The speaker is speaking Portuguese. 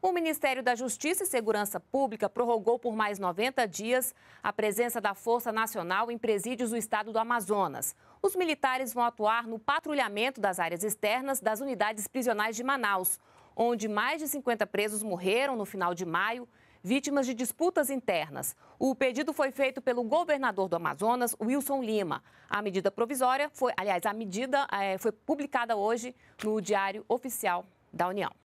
O Ministério da Justiça e Segurança Pública prorrogou por mais 90 dias a presença da Força Nacional em presídios do estado do Amazonas. Os militares vão atuar no patrulhamento das áreas externas das unidades prisionais de Manaus, onde mais de 50 presos morreram no final de maio, vítimas de disputas internas. O pedido foi feito pelo governador do Amazonas, Wilson Lima. A medida provisória foi, aliás, a medida é, foi publicada hoje no Diário Oficial da União.